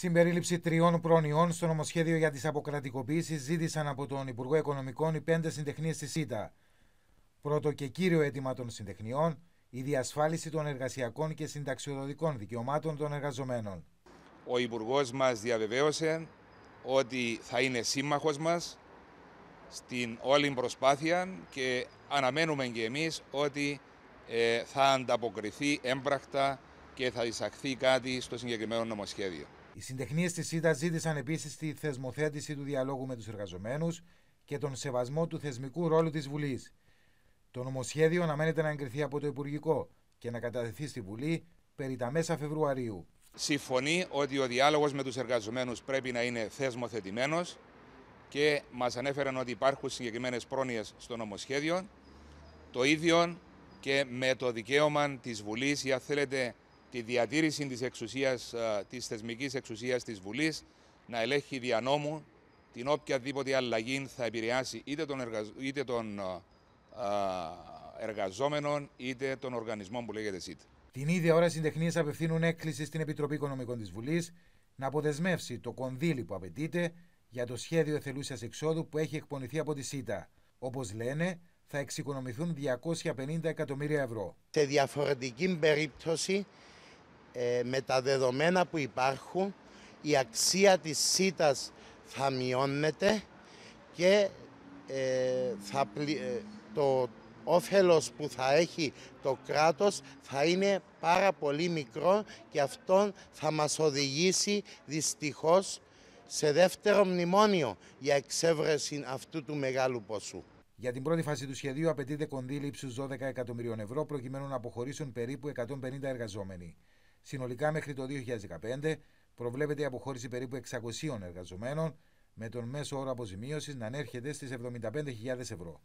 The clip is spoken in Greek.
Συμπερίληψη τριών πρόνοιών στο νομοσχέδιο για τις αποκρατικοποίησεις ζήτησαν από τον Υπουργό Οικονομικών οι πέντε συντεχνίες της ΣΥΤΑ. Πρώτο και κύριο αίτημα των συντεχνιών, η διασφάλιση των εργασιακών και συνταξιοδοτικών δικαιωμάτων των εργαζομένων. Ο Υπουργός μας διαβεβαίωσε ότι θα είναι σύμμαχος μας στην όλη προσπάθεια και αναμένουμε και εμείς ότι ε, θα ανταποκριθεί έμπρακτα και θα εισαχθεί κάτι στο συγκεκριμένο νομοσχέδιο. Οι συντεχνίες της ΣΥΤΑ ζήτησαν επίσης τη θεσμοθέτηση του διαλόγου με τους εργαζομένους και τον σεβασμό του θεσμικού ρόλου της Βουλής. Το νομοσχέδιο αναμένεται να εγκριθεί από το Υπουργικό και να κατατεθεί στη Βουλή περί τα μέσα Φεβρουαρίου. Συμφωνεί ότι ο διάλογος με τους εργαζομένους πρέπει να είναι θεσμοθετημένος και μας ανέφεραν ότι υπάρχουν συγκεκριμένες πρόνοιες στο νομοσχέδιο. Το ίδιο και με το δικαίωμα της Βουλής, ή αν θέλετε, τη διατήρηση της εξουσίας, ε, της θεσμικής εξουσίας της Βουλής, να ελέγχει δια νόμου την οποιαδήποτε αλλαγή θα επηρεάσει είτε των εργαζ... είτε τον οργανισμών ε, ε, είτε τον οργανισμό που λέγεται ΣΥΤ. Την ίδια ώρα συντεχνίες απευθύνουν έκκληση στην Επιτροπή Οικονομικών της Βουλής να αποδεσμεύσει το κονδύλι που απαιτείται για το σχέδιο εθελούσιας εξόδου που έχει εκπονηθεί από τη ΣΥΤΑ. Όπως λένε, θα εξοικονομηθούν 250 εκατομμύρια ευρώ. Σε διαφορετική περίπτωση ε, με τα δεδομένα που υπάρχουν η αξία της ΣΥΤΑΣ θα μειώνεται και ε, θα ε, το όφελος που θα έχει το κράτος θα είναι πάρα πολύ μικρό και αυτό θα μας οδηγήσει δυστυχώς σε δεύτερο μνημόνιο για εξέβρεση αυτού του μεγάλου ποσού. Για την πρώτη φάση του σχεδίου απαιτείται κονδύλι ύψους 12 εκατομμυρίων ευρώ προκειμένου να αποχωρήσουν περίπου 150 εργαζόμενοι. Συνολικά μέχρι το 2015 προβλέπεται η αποχώρηση περίπου 600 εργαζομένων με τον μέσο όρο αποζημίωσης να ανέρχεται στις 75.000 ευρώ.